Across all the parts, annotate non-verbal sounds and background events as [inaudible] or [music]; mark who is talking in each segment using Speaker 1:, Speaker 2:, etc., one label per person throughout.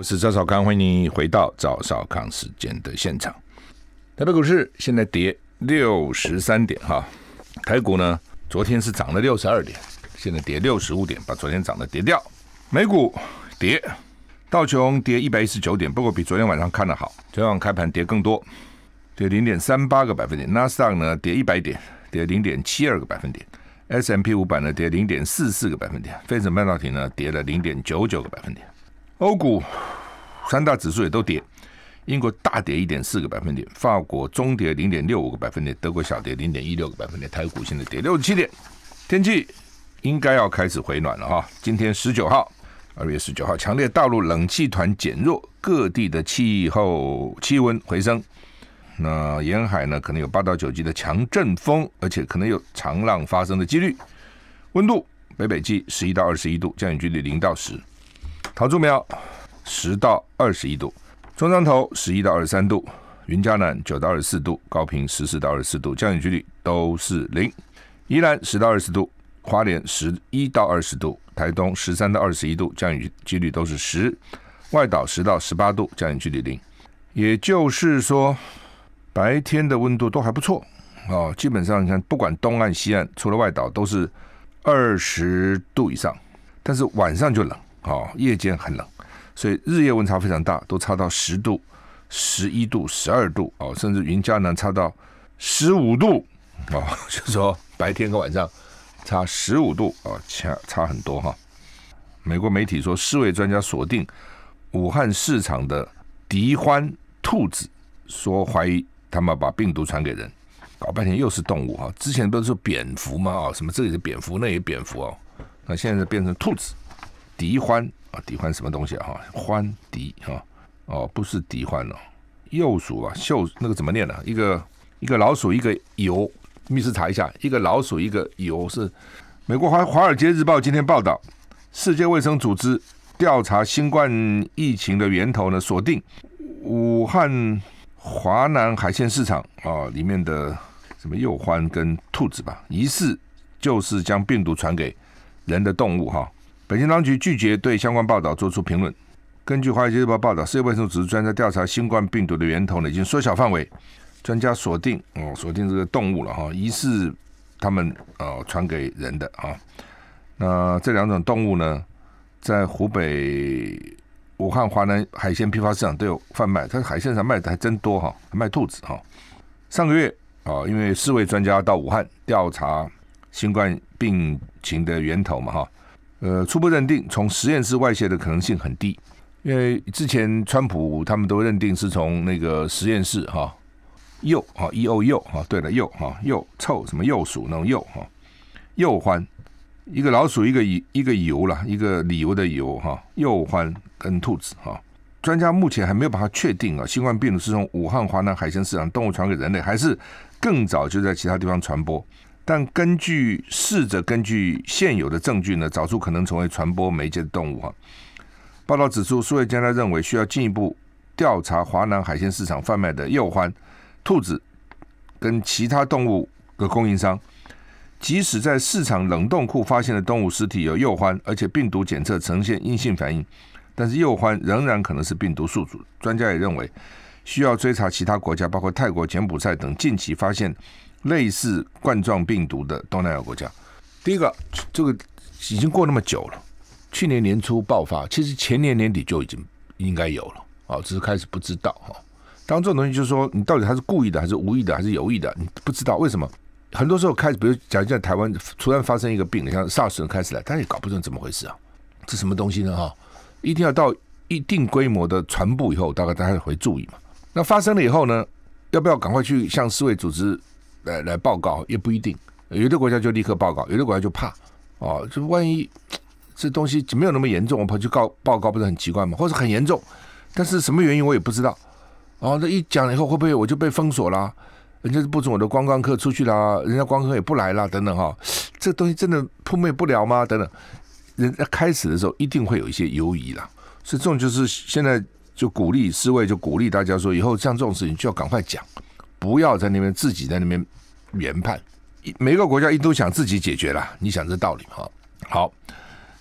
Speaker 1: 我是赵少康，欢迎你回到赵少康时间的现场。台北股市现在跌六十三点哈，台股呢昨天是涨了六十二点，现在跌六十五点，把昨天涨的跌掉。美股跌，道琼跌一百一十九点，不过比昨天晚上看的好，昨晚开盘跌更多，跌零点三八个百分点。纳斯达克呢跌一百点，跌零点七二个百分点。S M P 五百呢跌零点四四个百分点，非升半导体呢跌了零点九九个百分点。欧股三大指数也都跌，英国大跌一点四个百分点，法国中跌零点六五个百分点，德国小跌零点一六个百分点。台股现在跌六十七点。天气应该要开始回暖了哈，今天十九号，二月十九号，强烈大陆冷气团减弱，各地的气候气温回升。那沿海呢，可能有八到九级的强阵风，而且可能有长浪发生的几率。温度北北极十一到二十一度，降雨几率零到十。桃竹苗十到二十一度，中彰头十一到二十三度，云嘉南九到二十四度，高平十四到二十四度，降雨几率都是零。宜兰十到二十度，花莲十一到二十度，台东十三到二十一度，降雨几率都是十。外岛十到十八度，降雨几率零。也就是说，白天的温度都还不错哦。基本上，你看，不管东岸、西岸，除了外岛都是二十度以上，但是晚上就冷。哦，夜间很冷，所以日夜温差非常大，都差到十度、十一度、十二度哦，甚至云江南差到十五度哦，就说白天和晚上差十五度哦，差差很多哈。美国媒体说，四位专家锁定武汉市场的敌欢兔子，说怀疑他们把病毒传给人，搞半天又是动物啊，之前不是蝙蝠吗？啊，什么这里的蝙蝠，那也蝙蝠哦，那现在变成兔子。敌欢啊，敌欢什么东西啊？哈，欢敌啊，哦，不是敌欢哦，幼鼠啊，秀那个怎么念呢？一个一个老鼠，一个油，密室查一下，一个老鼠，一个油是美国华华尔街日报今天报道，世界卫生组织调查新冠疫情的源头呢，锁定武汉华南海鲜市场啊里面的什么幼欢跟兔子吧，疑似就是将病毒传给人的动物哈。北京当局拒绝对相关报道做出评论。根据《华尔街日报》报道，世界卫生组织专家调查新冠病毒的源头，呢，已经缩小范围，专家锁定哦，锁定这个动物了哈，疑似他们哦，传给人的啊。那这两种动物呢，在湖北武汉、华南海鲜批发市场都有贩卖，但是海鲜上卖的还真多哈，卖兔子哈。上个月啊，因为四位专家到武汉调查新冠病情的源头嘛哈。呃，初步认定，从实验室外泄的可能性很低，因为之前川普他们都认定是从那个实验室哈，鼬哈，E o 鼬哈，对了，鼬哈，鼬臭什么鼬鼠那种鼬哈，鼬獾，一个老鼠，一个一一个油了，一个理由的油哈，鼬獾跟兔子哈，专家目前还没有把它确定啊，新冠病毒是从武汉华南海鲜市场动物传给人类，还是更早就在其他地方传播？但根据试着根据现有的证据呢，找出可能成为传播媒介的动物哈。报道指出，苏瑞加他认为需要进一步调查华南海鲜市场贩卖的鼬獾、兔子跟其他动物的供应商。即使在市场冷冻库发现的动物尸体有鼬獾，而且病毒检测呈现阴性反应，但是鼬獾仍然可能是病毒宿主。专家也认为需要追查其他国家，包括泰国、柬埔寨等近期发现。类似冠状病毒的东南亚国家，第一个，这个已经过那么久了，去年年初爆发，其实前年年底就已经应该有了，啊，只是开始不知道哈。当这种东西就是说，你到底他是故意的，还是无意的，还是有意的，你不知道为什么。很多时候开始，比如讲在台湾突然发生一个病例，像 SARS 开始来，他也搞不准怎么回事啊，这什么东西呢？哈，一定要到一定规模的传播以后，大概大家会注意嘛。那发生了以后呢，要不要赶快去向世卫组织？来来报告也不一定，有的国家就立刻报告，有的国家就怕哦，就万一这东西没有那么严重，我跑去告报告不是很奇怪吗？或者很严重，但是什么原因我也不知道，哦，这一讲了以后会不会我就被封锁了？人家不准我的观光客出去啦，人家观光客也不来了，等等哈，这东西真的扑灭不了吗？等等，人家开始的时候一定会有一些犹疑啦，所以这种就是现在就鼓励世卫就鼓励大家说，以后像这种事情就要赶快讲。不要在那边自己在那边研判，每一个国家一都想自己解决了，你想这道理哈？好，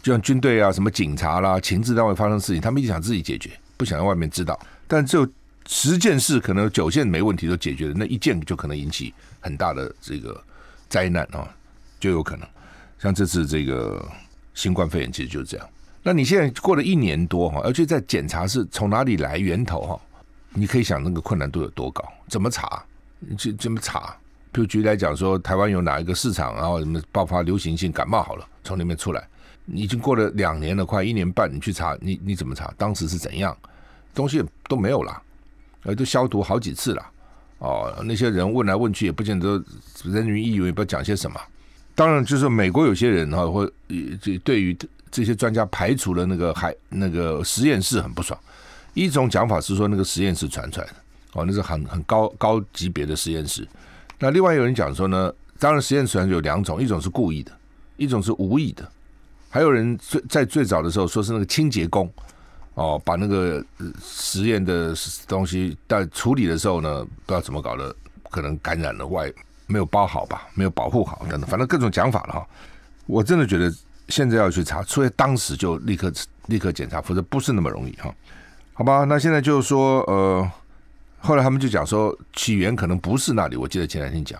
Speaker 1: 就像军队啊，什么警察啦，情治单位发生事情，他们一想自己解决，不想让外面知道。但就十件事，可能九件没问题都解决了，那一件就可能引起很大的这个灾难啊，就有可能。像这次这个新冠肺炎，其实就是这样。那你现在过了一年多哈，而且在检查是从哪里来源头哈？你可以想那个困难度有多高？怎么查？就这么查，就如举例来讲，说台湾有哪一个市场，然后什么爆发流行性感冒，好了，从里面出来，已经过了两年了，快一年半，你去查，你你怎么查？当时是怎样？东西都没有了，呃，都消毒好几次了，哦，那些人问来问去也不见得人云亦云，也不知道讲些什么。当然，就是美国有些人哈，或这对于这些专家排除了那个海那个实验室很不爽，一种讲法是说那个实验室传出来的。哦，那是很很高高级别的实验室。那另外有人讲说呢，当然实验室有两种，一种是故意的，一种是无意的。还有人最在最早的时候说是那个清洁工哦，把那个实验的东西在处理的时候呢，不知道怎么搞的，可能感染了外没有包好吧，没有保护好等等，反正各种讲法了哈。我真的觉得现在要去查，所以当时就立刻立刻检查，否则不是那么容易哈。好吧，那现在就是说呃。后来他们就讲说，起源可能不是那里。我记得前两天讲，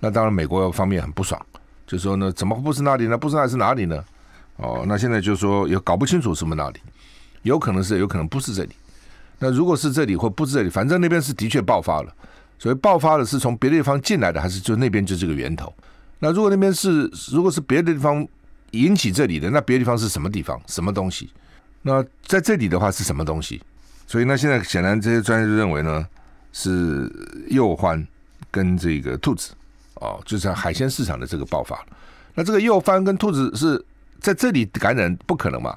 Speaker 1: 那当然美国方面很不爽，就说呢，怎么不是那里呢？不是那里是哪里呢？哦，那现在就说也搞不清楚什么那里，有可能是，有可能不是这里。那如果是这里或不是这里，反正那边是的确爆发了。所以爆发的是从别的地方进来的，还是就那边就这个源头？那如果那边是如果是别的地方引起这里的，那别的地方是什么地方？什么东西？那在这里的话是什么东西？所以那现在显然这些专家就认为呢，是鼬獾跟这个兔子，哦，就是海鲜市场的这个爆发。那这个鼬獾跟兔子是在这里感染不可能嘛？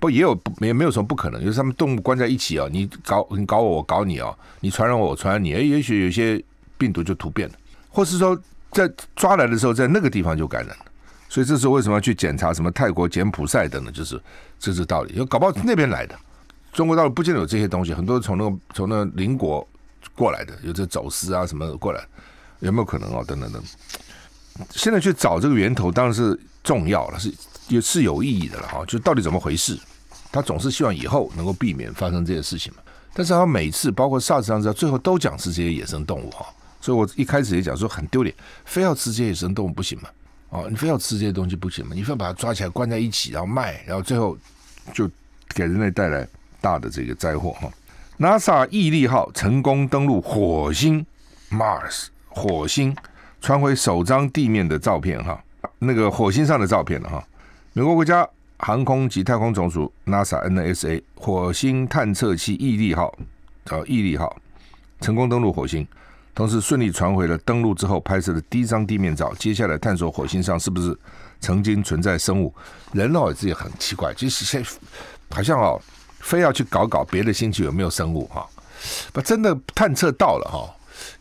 Speaker 1: 不也有没没有什么不可能，就是他们动物关在一起啊，你搞你搞我，我搞你啊，你传染我，我传染你，而也许有些病毒就突变了，或是说在抓来的时候在那个地方就感染了。所以这是为什么要去检查什么泰国、柬埔寨等等，就是这是道理，搞不好那边来的。中国大陆不见得有这些东西，很多从那个从那邻国过来的，有这走私啊什么过来，有没有可能啊？等等等。现在去找这个源头当然是重要了，是也是有意义的了哈。就到底怎么回事？他总是希望以后能够避免发生这些事情嘛。但是他每次包括萨斯上次，最后都讲是这些野生动物哈。所以我一开始也讲说很丢脸，非要吃这些野生动物不行吗？啊，你非要吃这些东西不行吗？你非要把它抓起来关在一起然后卖，然后最后就 [laughs] 给人类带来。大的这个灾祸哈，NASA 毅力号成功登陆火星，Mars 火星传回首张地面的照片哈，那个火星上的照片哈。美国国家航空及太空总署 NASA N S A 火星探测器毅力号呃毅力号成功登陆火星，同时顺利传回了登陆之后拍摄的第一张地面照。接下来探索火星上是不是曾经存在生物，人哦，也觉很奇怪，其实现好像哦。非要去搞搞别的星球有没有生物哈？不真的探测到了哈，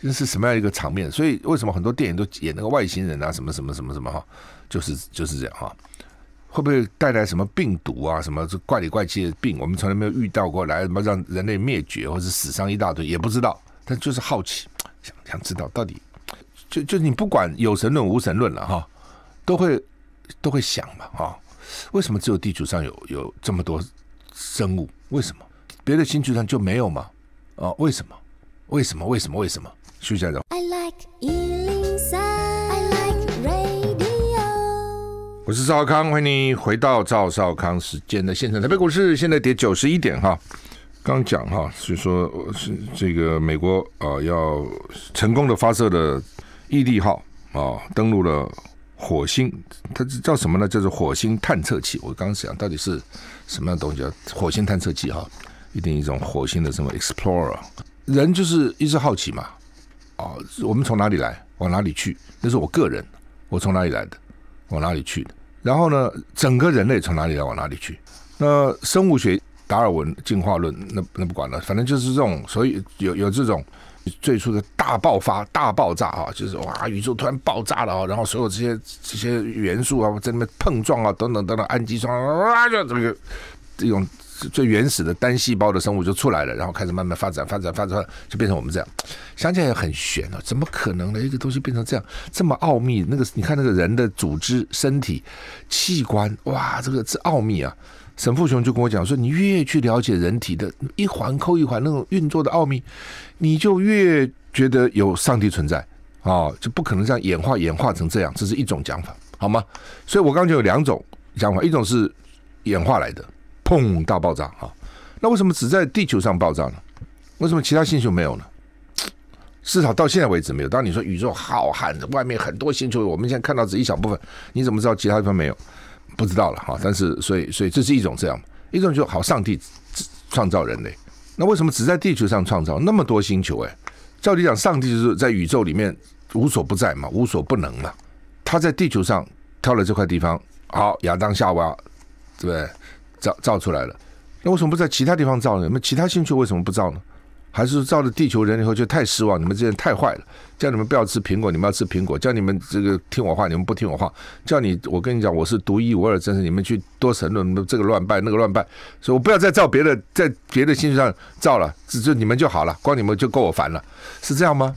Speaker 1: 这是什么样一个场面？所以为什么很多电影都演那个外星人啊，什么什么什么什么哈？就是就是这样哈。会不会带来什么病毒啊？什么怪里怪气的病？我们从来没有遇到过，来什么让人类灭绝或者死伤一大堆，也不知道。但就是好奇，想想知道到底。就就你不管有神论无神论了哈，都会都会想嘛啊？为什么只有地球上有有这么多？生物为什么别的星球上就没有吗？啊，为什么？为什么？为什么？为什么？休息一下。我是赵康，欢迎你回到赵少康时间的现场。台北股市现在跌九十一点哈。刚讲哈，是说是这个美国啊，要成功的发射了毅力号啊，登陆了火星。它叫什么呢？叫做火星探测器。我刚想到底是。什么样的东西啊？火星探测器哈，一定一种火星的什么 explorer。人就是一直好奇嘛，啊，我们从哪里来，往哪里去？那是我个人，我从哪里来的，往哪里去的。然后呢，整个人类从哪里来，往哪里去？那生物学，达尔文进化论，那那不管了，反正就是这种。所以有有这种。最初的大爆发、大爆炸啊，就是哇，宇宙突然爆炸了啊，然后所有这些这些元素啊，在里面碰撞啊，等等等等，氨基酸啊，就这个这种最原始的单细胞的生物就出来了，然后开始慢慢发展、发展、发展，就变成我们这样。想起来很悬啊，怎么可能呢？一个东西变成这样这么奥秘？那个你看那个人的组织、身体、器官，哇，这个这奥秘啊！沈富雄就跟我讲说：“你越去了解人体的一环扣一环那种运作的奥秘，你就越觉得有上帝存在啊，就不可能这样演化演化成这样。这是一种讲法，好吗？所以我刚才有两种讲法，一种是演化来的，碰到爆炸啊。那为什么只在地球上爆炸呢？为什么其他星球没有呢？至少到现在为止没有。当然你说宇宙浩瀚，外面很多星球，我们现在看到只一小部分，你怎么知道其他地方没有？”不知道了哈，但是所以所以这是一种这样一种就好，上帝创造人类，那为什么只在地球上创造那么多星球？哎，照理讲，上帝就是在宇宙里面无所不在嘛，无所不能嘛。他在地球上挑了这块地方，好，亚当夏娃，对不对？造造出来了，那为什么不在其他地方造呢？那其他星球为什么不造呢？还是造了地球人以后就太失望，你们这些人太坏了。叫你们不要吃苹果，你们要吃苹果；叫你们这个听我话，你们不听我话。叫你，我跟你讲，我是独一无二，真是你们去多神论，这个乱拜那个乱拜，所以我不要再造别的，在别的星球上造了，就你们就好了，光你们就够我烦了，是这样吗？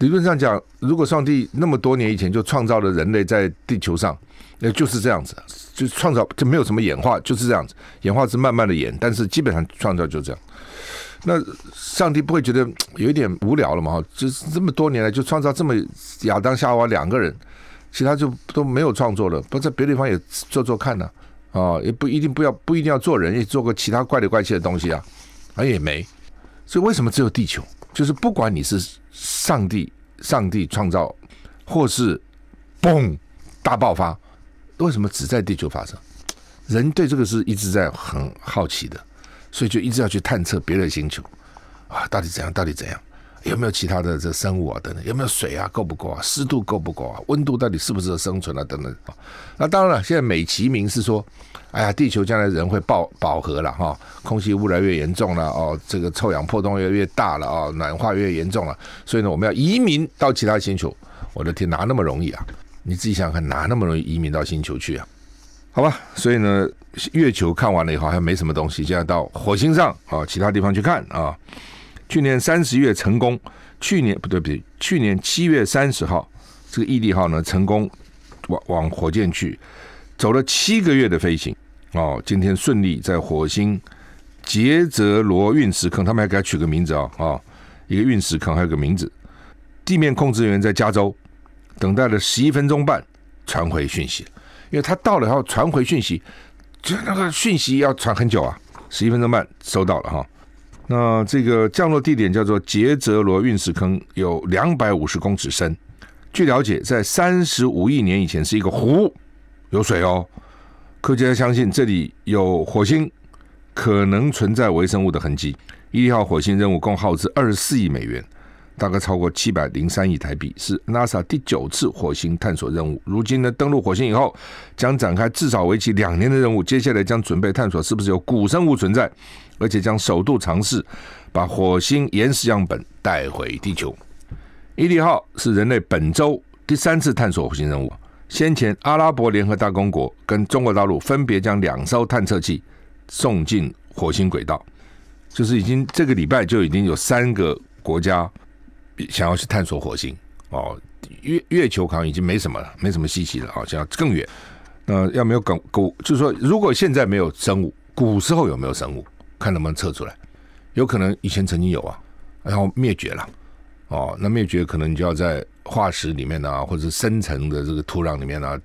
Speaker 1: 理论上讲，如果上帝那么多年以前就创造了人类在地球上，那就是这样子，就是创造就没有什么演化，就是这样子，演化是慢慢的演，但是基本上创造就这样。那上帝不会觉得有一点无聊了嘛？就是这么多年来就创造这么亚当夏娃两个人，其他就都没有创作了，不在别地方也做做看呢？啊，也不一定不要不一定要做人，也做个其他怪里怪气的东西啊，啊也没，所以为什么只有地球？就是不管你是上帝，上帝创造，或是嘣大爆发，为什么只在地球发生？人对这个是一直在很好奇的。所以就一直要去探测别的星球，啊，到底怎样？到底怎样？有没有其他的这生物啊？等等，有没有水啊？够不够啊？湿度够不够啊？温度到底适不适合生存啊？等等。那当然了，现在美其名是说，哎呀，地球将来人会爆饱和了哈，空气污染越严重了哦，这个臭氧破洞越来越大了哦，暖化越严重了，所以呢，我们要移民到其他星球。我的天，哪那么容易啊？你自己想看，哪那么容易移民到星球去啊？好吧，所以呢，月球看完了以后，还没什么东西。现在到火星上啊，其他地方去看啊。去年三十月成功，去年不对不对，去年七月三十号，这个毅力号呢成功往往火箭去，走了七个月的飞行哦。今天顺利在火星杰泽罗陨石坑，他们还给它取个名字啊啊，一个陨石坑还有个名字。地面控制人员在加州等待了十一分钟半，传回讯息。因为它到了，还要传回讯息，就那个讯息要传很久啊，十一分钟半收到了哈。那这个降落地点叫做杰泽罗陨石坑，有两百五十公尺深。据了解，在三十五亿年以前是一个湖，有水哦。科学家相信这里有火星可能存在微生物的痕迹。一号火星任务共耗资二十四亿美元。大概超过七百零三亿台币，是 NASA 第九次火星探索任务。如今呢，登陆火星以后，将展开至少为期两年的任务。接下来将准备探索是不是有古生物存在，而且将首度尝试把火星岩石样本带回地球。伊利号是人类本周第三次探索火星任务。先前阿拉伯联合大公国跟中国大陆分别将两艘探测器送进火星轨道，就是已经这个礼拜就已经有三个国家。想要去探索火星哦，月月球好像已经没什么了，没什么稀奇了，好像更远。那要没有古古，就是说，如果现在没有生物，古时候有没有生物？看能不能测出来，有可能以前曾经有啊，然后灭绝了哦。那灭绝可能你就要在化石里面啊，或者深层的这个土壤里面啊，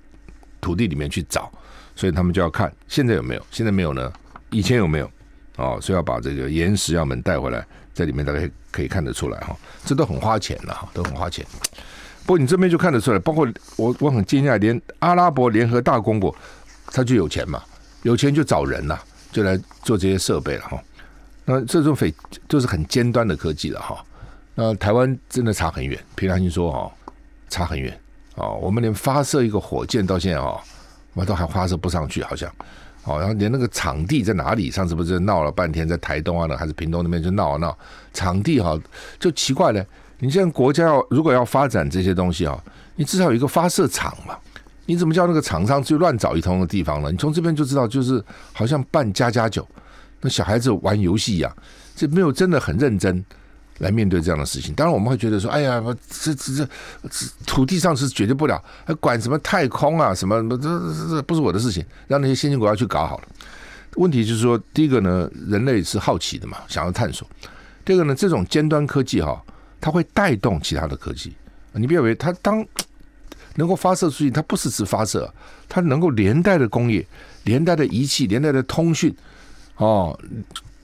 Speaker 1: 土地里面去找。所以他们就要看现在有没有，现在没有呢？以前有没有？哦，所以要把这个岩石样本带回来，在里面大概。可以看得出来哈，这都很花钱了哈，都很花钱。不过你这边就看得出来，包括我我很惊讶，连阿拉伯联合大公国他就有钱嘛，有钱就找人呐，就来做这些设备了哈。那这种匪就是很尖端的科技了哈。那台湾真的差很远，平常心说哈，差很远啊。我们连发射一个火箭到现在哦，我都还发射不上去，好像。哦，然后连那个场地在哪里？上次不是闹了半天在台东啊，还是屏东那边就闹啊闹。场地哈，就奇怪了。你像国家要如果要发展这些东西啊，你至少有一个发射场嘛。你怎么叫那个厂商去乱找一通的地方呢？你从这边就知道，就是好像办家家酒，那小孩子玩游戏一样，这没有真的很认真。来面对这样的事情，当然我们会觉得说，哎呀，这这这这土地上是解决不了，还管什么太空啊，什么这这这不是我的事情，让那些新兴国家去搞好了。问题就是说，第一个呢，人类是好奇的嘛，想要探索；第二个呢，这种尖端科技哈，它会带动其他的科技。你别以为它当能够发射出去，它不是只发射，它能够连带的工业、连带的仪器、连带的通讯，哦，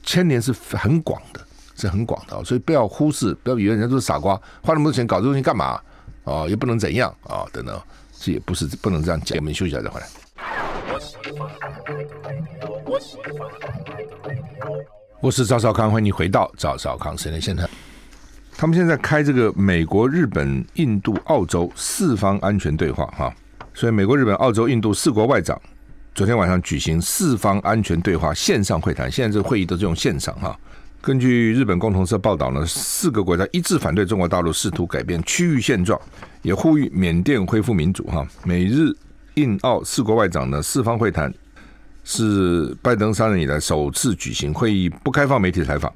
Speaker 1: 牵连是很广的。是很广的，所以不要忽视，不要以为人家都是傻瓜，花那么多钱搞这东西干嘛啊？也不能怎样啊，等等，这也不是不能这样讲。我们休息一下再回来。我是赵少康，欢迎你回到赵少康私人现场。他们现在开这个美国、日本、印度、澳洲四方安全对话哈，所以美国、日本、澳洲、印度四国外长昨天晚上举行四方安全对话线上会谈，现在这会议都是用线上哈。根据日本共同社报道呢，四个国家一致反对中国大陆试图改变区域现状，也呼吁缅甸恢复民主哈。美日印澳四国外长呢四方会谈是拜登上任以来首次举行会议，不开放媒体采访。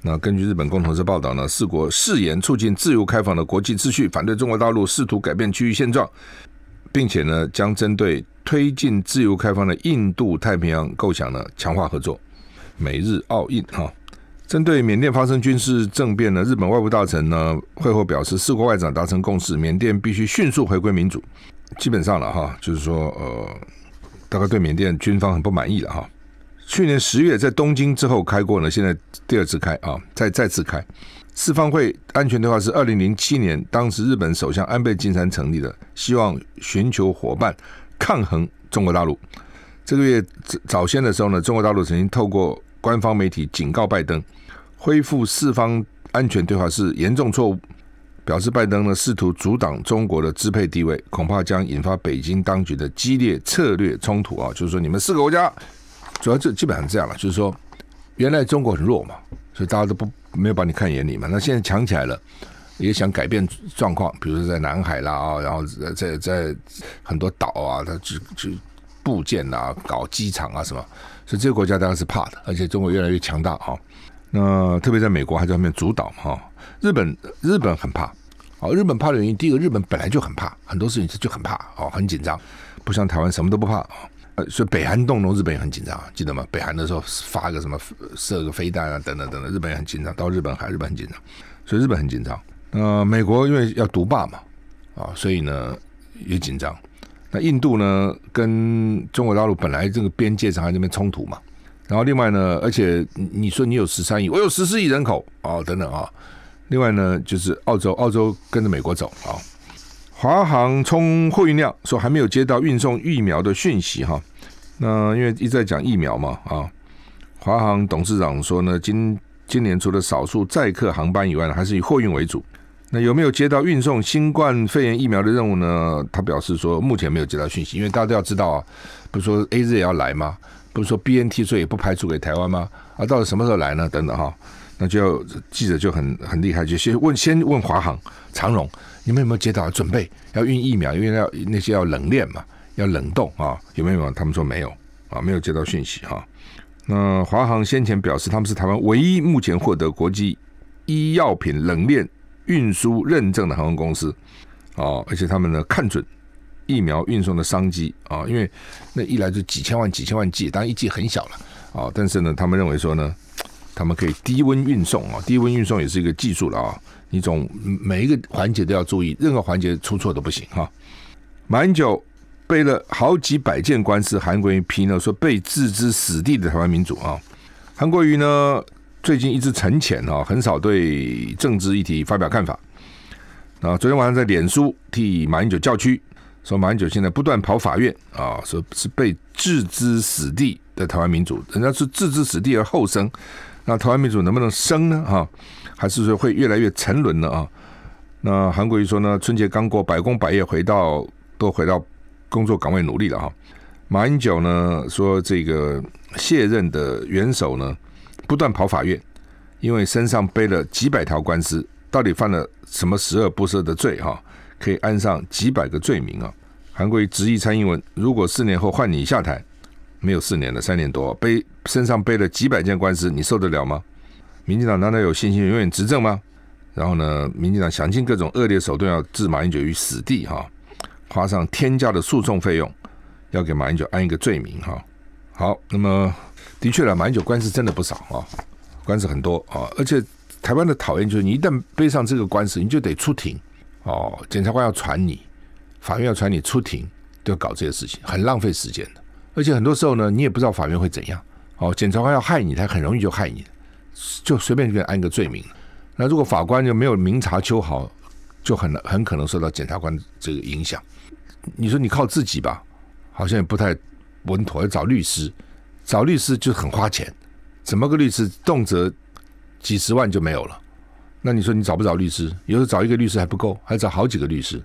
Speaker 1: 那根据日本共同社报道呢，四国誓言促进自由开放的国际秩序，反对中国大陆试图改变区域现状，并且呢将针对推进自由开放的印度太平洋构想呢强化合作。美日澳印哈。针对缅甸发生军事政变呢，日本外部大臣呢会后表示，四国外长达成共识，缅甸必须迅速回归民主。基本上了哈，就是说呃，大概对缅甸军方很不满意了哈。去年十月在东京之后开过呢，现在第二次开啊，再再次开四方会安全对话是二零零七年当时日本首相安倍晋三成立的，希望寻求伙伴抗衡中国大陆。这个月早先的时候呢，中国大陆曾经透过官方媒体警告拜登。恢复四方安全对话是严重错误，表示拜登呢试图阻挡中国的支配地位，恐怕将引发北京当局的激烈策略冲突啊！就是说，你们四个国家主要就基本上这样了，就是说，原来中国很弱嘛，所以大家都不没有把你看眼里嘛，那现在强起来了，也想改变状况，比如说在南海啦啊，然后在在很多岛啊，它去去部件啊，搞机场啊什么，所以这个国家当然是怕的，而且中国越来越强大啊。那特别在美国还在那面主导嘛？哈，日本日本很怕，哦，日本怕的原因，第一个日本本来就很怕，很多事情就很怕，哦，很紧张，不像台湾什么都不怕，呃，所以北韩动动日本也很紧张，记得吗？北韩的时候发个什么，射个飞弹啊，等等等等，日本也很紧张，到日本还日本很紧张，所以日本很紧张。那美国因为要独霸嘛，啊，所以呢也紧张。那印度呢，跟中国大陆本来这个边界上还那边冲突嘛。然后另外呢，而且你说你有十三亿，我有十四亿人口啊，等等啊。另外呢，就是澳洲，澳洲跟着美国走啊。华航充货运量说还没有接到运送疫苗的讯息哈。那因为一直在讲疫苗嘛啊。华航董事长说呢，今今年除了少数载客航班以外，还是以货运为主。那有没有接到运送新冠肺炎疫苗的任务呢？他表示说目前没有接到讯息，因为大家都要知道啊，不是说 A Z 也要来吗？不是说 BNT 所以也不排除给台湾吗？啊，到底什么时候来呢？等等哈，那就要记者就很很厉害，就先问先问华航、长荣，你们有没有接到准备要运疫苗？因为要那些要冷链嘛，要冷冻啊，有没有？他们说没有啊，没有接到讯息哈。那华航先前表示，他们是台湾唯一目前获得国际医药品冷链运输认证的航空公司啊，而且他们呢看准。疫苗运送的商机啊，因为那一来就几千万、几千万剂，当然一剂很小了啊。但是呢，他们认为说呢，他们可以低温运送啊，低温运送也是一个技术了啊。你总每一个环节都要注意，任何环节出错都不行哈。马英九背了好几百件官司，韩国瑜批呢说被置之死地的台湾民主啊。韩国瑜呢最近一直沉潜啊，很少对政治议题发表看法。啊，昨天晚上在脸书替马英九叫屈。说马英九现在不断跑法院啊，说是被置之死地的台湾民主，人家是置之死地而后生，那台湾民主能不能生呢？哈，还是说会越来越沉沦了啊？那韩国瑜说呢，春节刚过，百工百业回到都回到工作岗位努力了哈。马英九呢说这个卸任的元首呢，不断跑法院，因为身上背了几百条官司，到底犯了什么十恶不赦的罪哈？可以安上几百个罪名啊！韩国瑜执意蔡英文，如果四年后换你下台，没有四年了，三年多背身上背了几百件官司，你受得了吗？民进党难道有信心永远执政吗？然后呢，民进党想尽各种恶劣手段要置马英九于死地哈，花上天价的诉讼费用，要给马英九安一个罪名哈。好，那么的确了，马英九官司真的不少啊，官司很多啊，而且台湾的讨厌就是你一旦背上这个官司，你就得出庭。哦，检察官要传你，法院要传你出庭，都要搞这些事情，很浪费时间的。而且很多时候呢，你也不知道法院会怎样。哦，检察官要害你，他很容易就害你，就随便给你安个罪名。那如果法官就没有明察秋毫，就很很可能受到检察官这个影响。你说你靠自己吧，好像也不太稳妥。要找律师，找律师就很花钱，怎么个律师动辄几十万就没有了。那你说你找不找律师？有时候找一个律师还不够，还找好几个律师。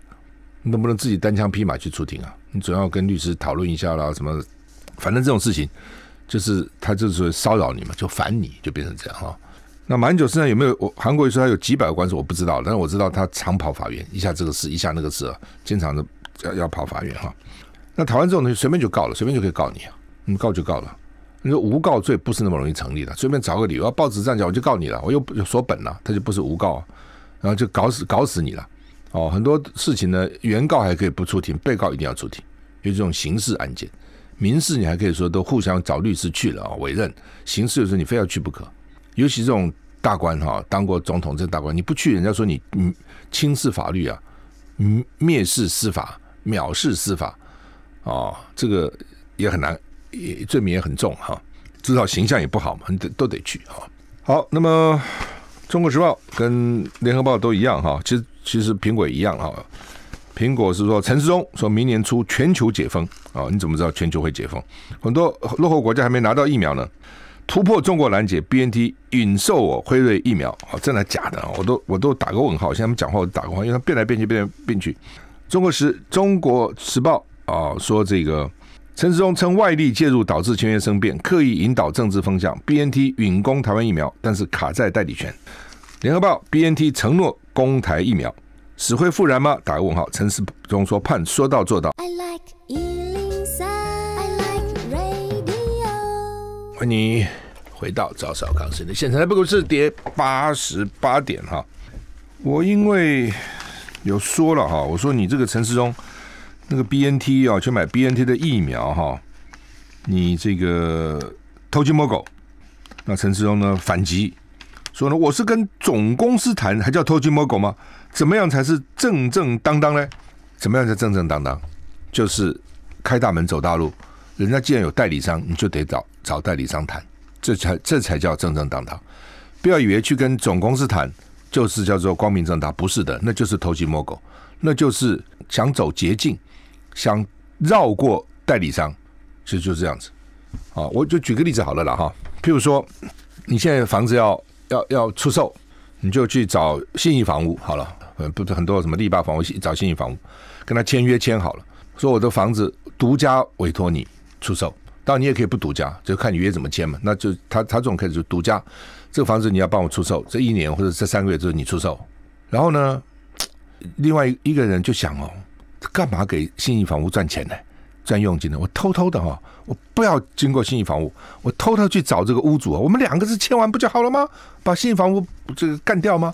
Speaker 1: 你能不能自己单枪匹马去出庭啊？你总要跟律师讨论一下啦。什么？反正这种事情就是他就是骚扰你嘛，就烦你就变成这样哈。那英久身上有没有？我韩国说他有几百个官司，我不知道。但是我知道他常跑法院，一下这个事，一下那个事，经常的要要跑法院哈。那台湾这种东西，随便就告了，随便就可以告你，啊，你告就告了。你说诬告罪不是那么容易成立的，随便找个理由，报纸这样讲我就告你了，我又说本了，他就不是诬告，然后就搞死搞死你了。哦，很多事情呢，原告还可以不出庭，被告一定要出庭，因为这种刑事案件、民事你还可以说都互相找律师去了啊，委任。刑事的时候你非要去不可，尤其这种大官哈，当过总统这大官，你不去人家说你嗯轻视法律啊，嗯蔑视司法、藐视司法啊，这个也很难。罪名也很重哈，至少形象也不好，嘛，你得都得去哈。好，那么《中国时报》跟《联合报》都一样哈，其实其实苹果一样哈。苹果是说陈世忠说明年初全球解封啊，你怎么知道全球会解封？很多落后国家还没拿到疫苗呢，突破中国拦截，B N T 引售哦，辉瑞疫苗啊，真的假的？我都我都打个问号，现在他们讲话我打个问号，因为他变来变去变来变去。《中国时》《中国时报》啊说这个。陈时中称外力介入导致签约生变，刻意引导政治风向。B N T 允攻台湾疫苗，但是卡在代理权。联合报 B N T 承诺攻台疫苗，死灰复燃吗？打个问号。陈时中说：“判说到做到。”欢迎回到赵少康先的现场，来，不管是跌八十八点哈，我因为有说了哈，我说你这个陈时中。那个 BNT 啊，去买 BNT 的疫苗哈，你这个偷鸡摸狗。那陈世忠呢反击说呢，我是跟总公司谈，还叫偷鸡摸狗吗？怎么样才是正正当当呢？怎么样才正正当当？就是开大门走大路，人家既然有代理商，你就得找找代理商谈，这才这才叫正正当当。不要以为去跟总公司谈就是叫做光明正大，不是的，那就是偷鸡摸狗，那就是想走捷径。想绕过代理商，其实就是这样子啊！我就举个例子好了啦哈。譬如说，你现在房子要要要出售，你就去找信义房屋好了，不是很多什么立邦房屋，找信义房屋跟他签约签好了，说我的房子独家委托你出售。当然你也可以不独家，就看你约怎么签嘛。那就他他这种开始就独家，这个房子你要帮我出售，这一年或者这三个月就是你出售。然后呢，另外一个人就想哦。干嘛给信义房屋赚钱呢？赚佣金呢？我偷偷的哈，我不要经过信义房屋，我偷偷去找这个屋主我们两个字签完不就好了吗？把信义房屋这个干掉吗？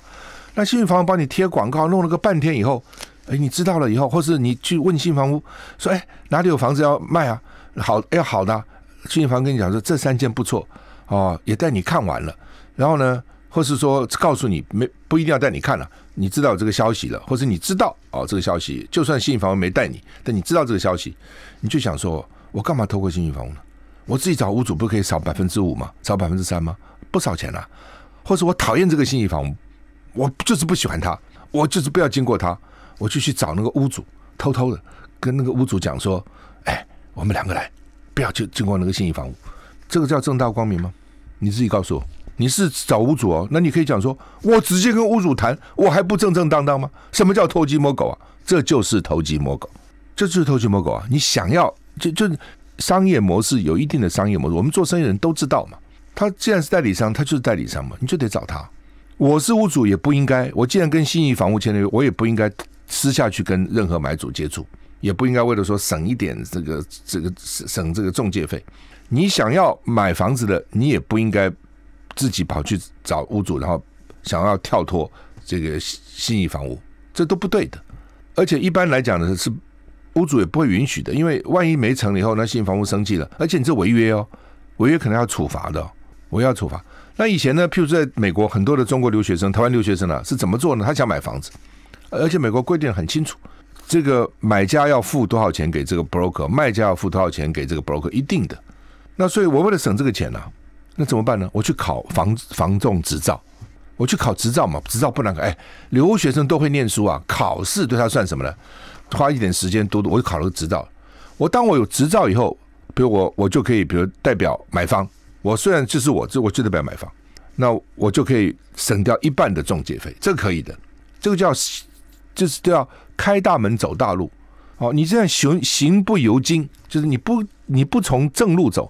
Speaker 1: 那信义房屋帮你贴广告，弄了个半天以后，哎，你知道了以后，或是你去问信义房屋说，哎，哪里有房子要卖啊？好，要好的，信义房跟你讲说，这三间不错啊，也带你看完了。然后呢？或是说告诉你没不一定要带你看了，你知道这个消息了，或是你知道哦这个消息，就算信誉房屋没带你，但你知道这个消息，你就想说，我干嘛透过信誉房屋呢？我自己找屋主不可以少百分之五吗？少百分之三吗？不少钱呐。或是我讨厌这个信誉房屋，我就是不喜欢它，我就是不要经过它，我就去找那个屋主，偷偷的跟那个屋主讲说，哎，我们两个来，不要去经过那个信誉房屋，这个叫正大光明吗？你自己告诉我。你是找屋主哦，那你可以讲说，我直接跟屋主谈，我还不正正当当吗？什么叫偷鸡摸狗啊？这就是偷鸡摸狗，这就是偷鸡摸狗啊！你想要就就商业模式有一定的商业模式，我们做生意人都知道嘛。他既然是代理商，他就是代理商嘛，你就得找他。我是屋主也不应该，我既然跟信义房屋签约，我也不应该私下去跟任何买主接触，也不应该为了说省一点这个这个省省这个中介费。你想要买房子的，你也不应该。自己跑去找屋主，然后想要跳脱这个新义房屋，这都不对的。而且一般来讲呢，是屋主也不会允许的，因为万一没成了以后，那新义房屋生气了，而且你这违约哦，违约可能要处罚的，违约要处罚。那以前呢，譬如在美国，很多的中国留学生、台湾留学生啊，是怎么做呢？他想买房子，而且美国规定很清楚，这个买家要付多少钱给这个 broker，卖家要付多少钱给这个 broker，一定的。那所以我为了省这个钱呢。那怎么办呢？我去考房房仲执照，我去考执照嘛，执照不难考。哎，留学生都会念书啊，考试对他算什么呢？花一点时间读，读，我就考了个执照。我当我有执照以后，比如我我就可以，比如代表买方，我虽然就是我，就我就代表买方，那我就可以省掉一半的中介费，这个可以的。这个叫就是叫开大门走大路。哦，你这样行行不由经，就是你不你不从正路走，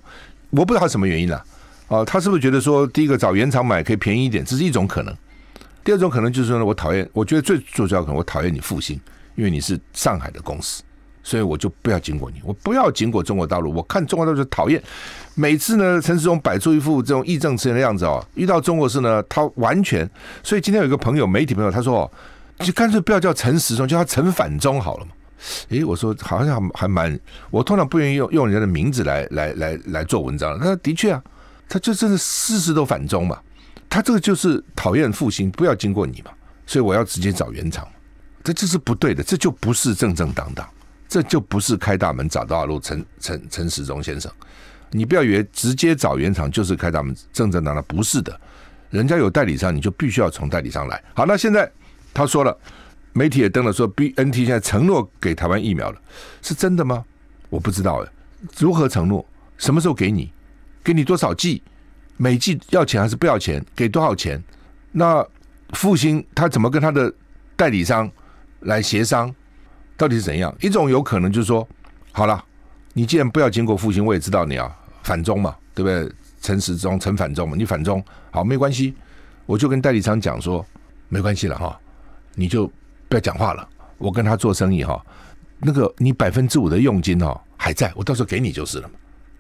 Speaker 1: 我不知道什么原因了。哦，他是不是觉得说，第一个找原厂买可以便宜一点，这是一种可能；第二种可能就是说呢，我讨厌，我觉得最最主要可能，我讨厌你复兴，因为你是上海的公司，所以我就不要经过你，我不要经过中国大陆。我看中国大陆就讨厌，每次呢，陈时中摆出一副这种义正辞严的样子哦，遇到中国事呢，他完全。所以今天有一个朋友，媒体朋友，他说哦，就干脆不要叫陈时中，叫他陈反中好了嘛。诶，我说好像还还蛮，我通常不愿意用用人家的名字来来来来做文章。他说的确啊。他这真是事事都反中嘛？他这个就是讨厌复兴，不要经过你嘛，所以我要直接找原厂。这这是不对的，这就不是正正当当，这就不是开大门找道路。陈陈陈时中先生，你不要以为直接找原厂就是开大门正正当当，不是的。人家有代理商，你就必须要从代理商来。好，那现在他说了，媒体也登了说，B N T 现在承诺给台湾疫苗了，是真的吗？我不知道，如何承诺？什么时候给你？给你多少季？每季要钱还是不要钱？给多少钱？那复兴他怎么跟他的代理商来协商？到底是怎样？一种有可能就是说，好了，你既然不要经过复兴，我也知道你啊，反中嘛，对不对？诚实中，成反中嘛，你反中，好，没关系，我就跟代理商讲说，没关系了哈，你就不要讲话了，我跟他做生意哈，那个你百分之五的佣金哦，还在我到时候给你就是了，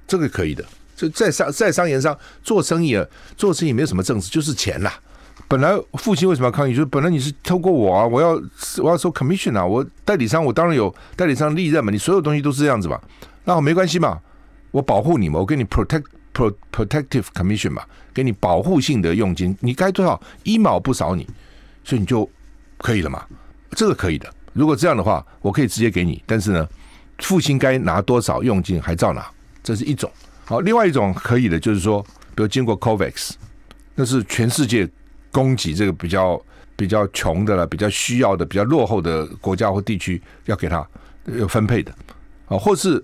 Speaker 1: 这个可以的。就在商在商言商，做生意啊，做生意没有什么正治，就是钱啦。本来父亲为什么要抗议？就是本来你是透过我啊，我要我要收 commission 啊，我代理商我当然有代理商利润嘛，你所有东西都是这样子嘛。那没关系嘛，我保护你嘛，我给你 protect protective commission 嘛，给你保护性的佣金，你该多少一毛不少你，所以你就可以了嘛，这个可以的。如果这样的话，我可以直接给你。但是呢，父亲该拿多少佣金还照拿，这是一种。好，另外一种可以的，就是说，比如经过 COVAX，那是全世界供给这个比较比较穷的了，比较需要的、比较落后的国家或地区要给他要分配的，啊，或是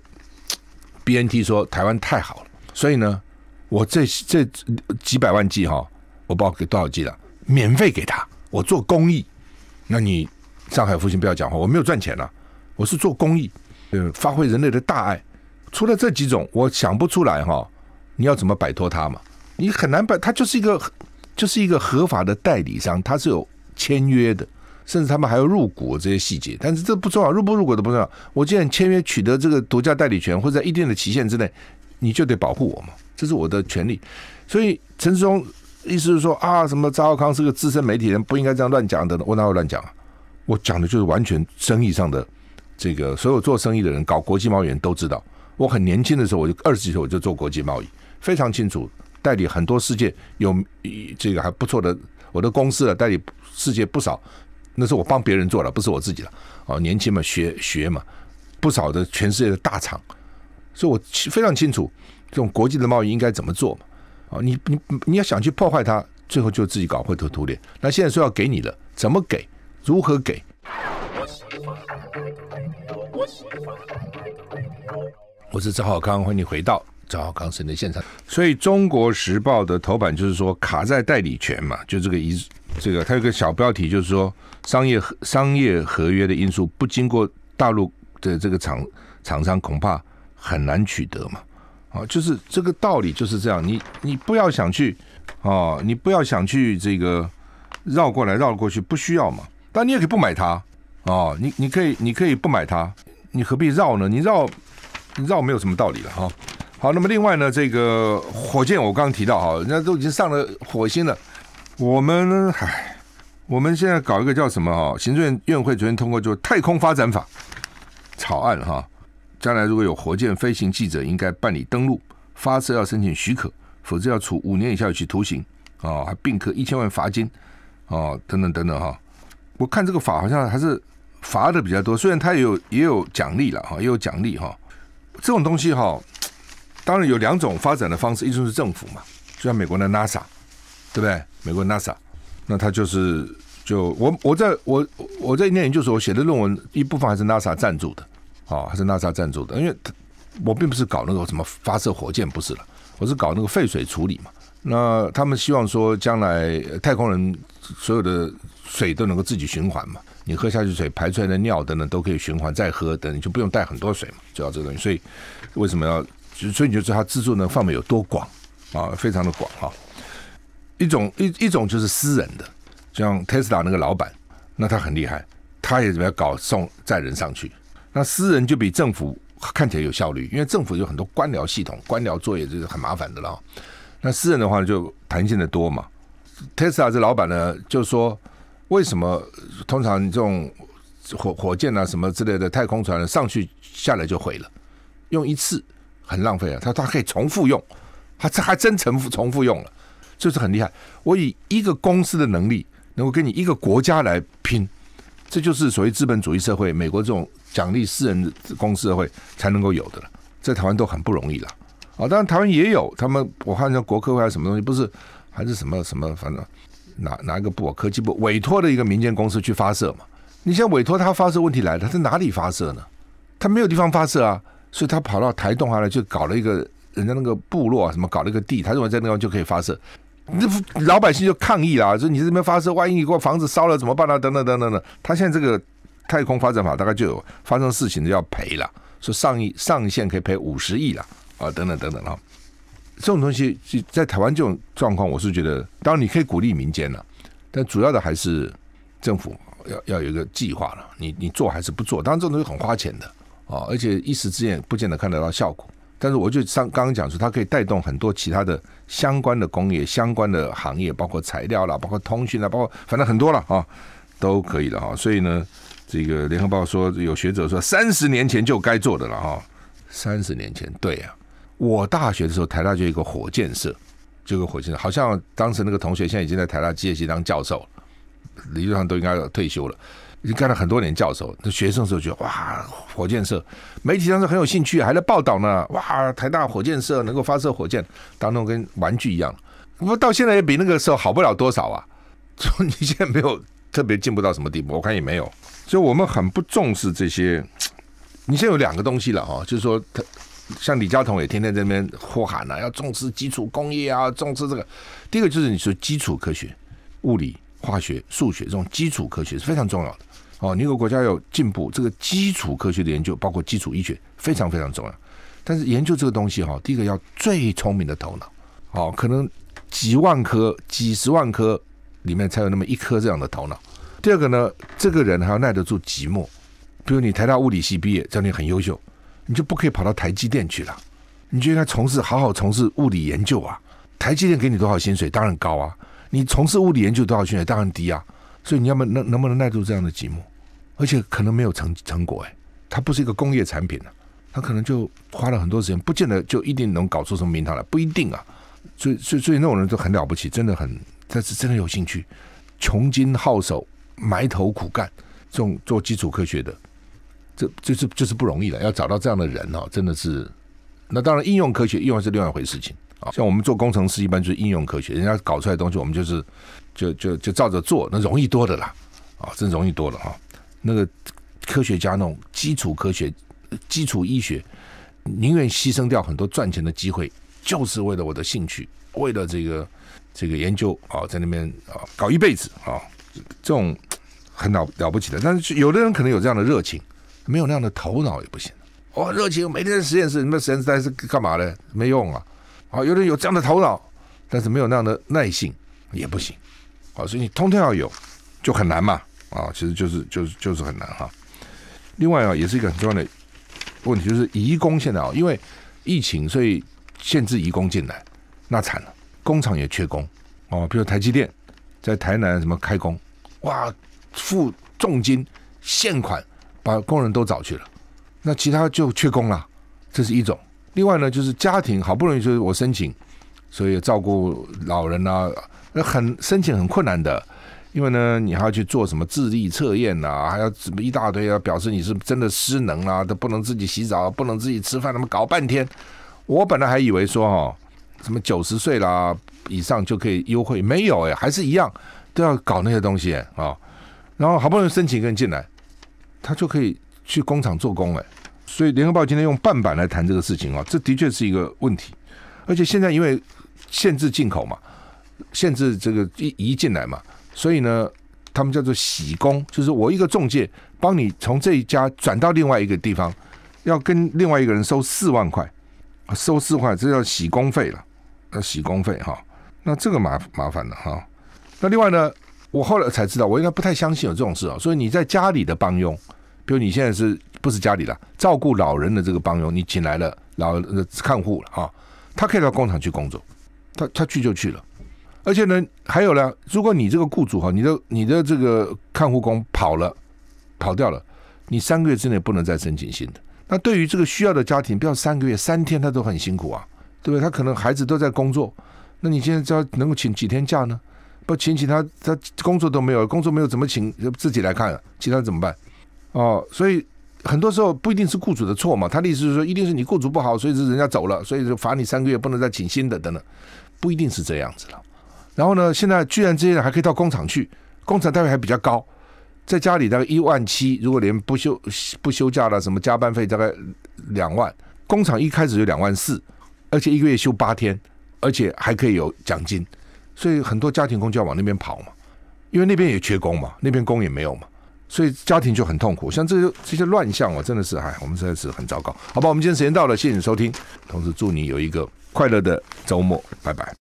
Speaker 1: BNT 说台湾太好了，所以呢，我这这几百万剂哈，我不知道给多少剂了，免费给他，我做公益，那你上海父亲不要讲话，我没有赚钱了，我是做公益，呃，发挥人类的大爱。除了这几种，我想不出来哈，你要怎么摆脱他嘛？你很难摆他就是一个，就是一个合法的代理商，他是有签约的，甚至他们还要入股这些细节。但是这不重要，入不入股都不重要。我既然签约取得这个独家代理权，或者在一定的期限之内，你就得保护我嘛，这是我的权利。所以陈志忠意思是说啊，什么张浩康是个资深媒体人，不应该这样乱讲的。我哪有乱讲啊？我讲的就是完全生意上的这个，所有做生意的人，搞国际贸易的人都知道。我很年轻的时候，我就二十几岁，我就做国际贸易，非常清楚代理很多世界有这个还不错的我的公司啊，代理世界不少。那是我帮别人做的，不是我自己的。哦，年轻嘛，学学嘛，不少的全世界的大厂，所以我非常清楚这种国际的贸易应该怎么做嘛。你你你要想去破坏它，最后就自己搞灰头土脸。那现在说要给你了，怎么给？如何给？我是赵浩康，欢迎你回到赵浩康新的现场。所以《中国时报》的头版就是说卡在代理权嘛，就这个一这个，它有个小标题就是说商业商业合约的因素，不经过大陆的这个厂厂商，恐怕很难取得嘛。啊，就是这个道理就是这样。你你不要想去啊，你不要想去这个绕过来绕过去，不需要嘛。但你也可以不买它啊，你你可以你可以不买它，你何必绕呢？你绕。绕没有什么道理了哈，好，那么另外呢，这个火箭我刚刚提到哈，人家都已经上了火星了，我们唉，我们现在搞一个叫什么啊？行政院院会昨天通过就太空发展法草案哈，将来如果有火箭飞行记者应该办理登录，发射要申请许可，否则要处五年以下有期徒刑啊，并可一千万罚金啊，等等等等哈。我看这个法好像还是罚的比较多，虽然它也有也有奖励了哈，也有奖励哈。这种东西哈，当然有两种发展的方式，一种是政府嘛，就像美国的 NASA，对不对？美国 NASA，那它就是就我我在我我在念研究所写的论文一部分还是 NASA 赞助的，啊，还是 NASA 赞助的，因为我并不是搞那个什么发射火箭，不是了，我是搞那个废水处理嘛。那他们希望说将来太空人所有的水都能够自己循环嘛。你喝下去水排出来的尿等等都可以循环再喝，等你就不用带很多水嘛，就要这个东西。所以为什么要？所以你就知道它资助呢范围有多广啊，非常的广啊。一种一一种就是私人的，像 Tesla 那个老板，那他很厉害，他也怎么样搞送载人上去？那私人就比政府看起来有效率，因为政府有很多官僚系统、官僚作业就是很麻烦的了。那私人的话就弹性的多嘛。Tesla 这老板呢，就说。为什么通常这种火火箭啊什么之类的太空船上去下来就毁了？用一次很浪费啊！它它可以重复用，它这还真重复重复用了，就是很厉害。我以一个公司的能力能够跟你一个国家来拼，这就是所谓资本主义社会，美国这种奖励私人的公司社会才能够有的了，在台湾都很不容易了。啊，当然台湾也有，他们我看像国科会还是什么东西，不是还是什么什么，反正。哪哪一个部？科技部委托的一个民间公司去发射嘛？你在委托他发射，问题来了，他在哪里发射呢？他没有地方发射啊，所以他跑到台东啊，来就搞了一个人家那个部落啊，什么搞了一个地，他认为在那方就可以发射。那老百姓就抗议啦，说你这边发射，万一你给我房子烧了怎么办啊？等等等等等。他现在这个太空发展法大概就有发生事情就要赔了，说上亿上限可以赔五十亿了啊，等等等等了。这种东西在台湾这种状况，我是觉得，当然你可以鼓励民间了，但主要的还是政府要要有一个计划了。你你做还是不做？当然，这种东西很花钱的啊，而且一时之间不见得看得到效果。但是，我就上刚刚讲说，它可以带动很多其他的相关的工业、相关的行业，包括材料啦，包括通讯啦，包括反正很多了啊，都可以的哈。所以呢，这个联合报说，有学者说，三十年前就该做的了哈。三十年前，对呀。我大学的时候，台大就一个火箭社，这个火箭社好像当时那个同学现在已经在台大机械系当教授，理论上都应该退休了，已经干了很多年教授。那学生时候觉得哇，火箭社媒体上是很有兴趣，还在报道呢。哇，台大火箭社能够发射火箭，当中跟玩具一样。不过到现在也比那个时候好不了多少啊。[laughs] 就你现在没有特别进步到什么地步，我看也没有。所以我们很不重视这些。你现在有两个东西了哈，就是说他。像李嘉彤也天天在那边呼喊呐，要重视基础工业啊，重视这个。第一个就是你说基础科学，物理、化学、数学这种基础科学是非常重要的哦。你一个国家有进步，这个基础科学的研究，包括基础医学，非常非常重要。但是研究这个东西哈，第一个要最聪明的头脑，哦，可能几万颗、几十万颗里面才有那么一颗这样的头脑。第二个呢，这个人还要耐得住寂寞。比如你台大物理系毕业，证你很优秀。你就不可以跑到台积电去了，你就应该从事好好从事物理研究啊！台积电给你多少薪水，当然高啊；你从事物理研究多少薪水，当然低啊。所以你要么能能不能耐住这样的寂寞，而且可能没有成成果，哎，它不是一个工业产品呢，它可能就花了很多时间，不见得就一定能搞出什么名堂来，不一定啊。所以所以所以那种人都很了不起，真的很，但是真的有兴趣，穷筋耗手，埋头苦干，这种做基础科学的。这就是就是不容易的，要找到这样的人哦，真的是。那当然，应用科学、应用是另外一回事情啊。像我们做工程师，一般就是应用科学，人家搞出来东西，我们就是就就就照着做，那容易多的啦啊，真容易多了哈。那个科学家那种基础科学、基础医学，宁愿牺牲掉很多赚钱的机会，就是为了我的兴趣，为了这个这个研究啊，在那边啊搞一辈子啊，这种很了了不起的。但是有的人可能有这样的热情。没有那样的头脑也不行哦，热情每天在实验室，你们实验室是干嘛呢？没用啊！啊，有点有这样的头脑，但是没有那样的耐性也不行。啊，所以你通通要有，就很难嘛啊！其实就是就是就是很难哈。另外啊，也是一个很重要的问题，就是移工现在啊，因为疫情，所以限制移工进来，那惨了，工厂也缺工哦。比如台积电在台南什么开工，哇，付重金现款。把工人都找去了，那其他就缺工了，这是一种。另外呢，就是家庭好不容易就是我申请，所以照顾老人啊，那很申请很困难的，因为呢，你还要去做什么智力测验呐，还要么一大堆要表示你是真的失能啊，都不能自己洗澡，不能自己吃饭，那么搞半天。我本来还以为说哦，什么九十岁啦以上就可以优惠，没有哎，还是一样都要搞那些东西啊。然后好不容易申请跟进来。他就可以去工厂做工了，所以《联合报》今天用半版来谈这个事情啊，这的确是一个问题。而且现在因为限制进口嘛，限制这个移移进来嘛，所以呢，他们叫做洗工，就是我一个中介帮你从这一家转到另外一个地方，要跟另外一个人收四万块，收四块，这叫洗工费了，那洗工费哈，那这个麻麻烦了哈。那另外呢？我后来才知道，我应该不太相信有这种事啊。所以，你在家里的帮佣，比如你现在是不是家里了，照顾老人的这个帮佣，你请来了老呃、看护了啊，他可以到工厂去工作，他他去就去了。而且呢，还有呢，如果你这个雇主哈，你的你的这个看护工跑了，跑掉了，你三个月之内不能再申请新的。那对于这个需要的家庭，不要三个月，三天他都很辛苦啊，对不对？他可能孩子都在工作，那你现在要能够请几天假呢？不请其他，他工作都没有，工作没有怎么请自己来看？其他怎么办？哦，所以很多时候不一定是雇主的错嘛。他的意思是说，一定是你雇主不好，所以说人家走了，所以说罚你三个月不能再请新的等等，不一定是这样子了。然后呢，现在居然这些人还可以到工厂去，工厂待遇还比较高，在家里大概一万七，如果连不休不休假了，什么加班费大概两万，工厂一开始就两万四，而且一个月休八天，而且还可以有奖金。所以很多家庭工就要往那边跑嘛，因为那边也缺工嘛，那边工也没有嘛，所以家庭就很痛苦。像这些这些乱象啊，真的是哎，我们实在是很糟糕。好吧，我们今天时间到了，谢谢你收听，同时祝你有一个快乐的周末，拜拜。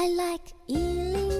Speaker 1: I like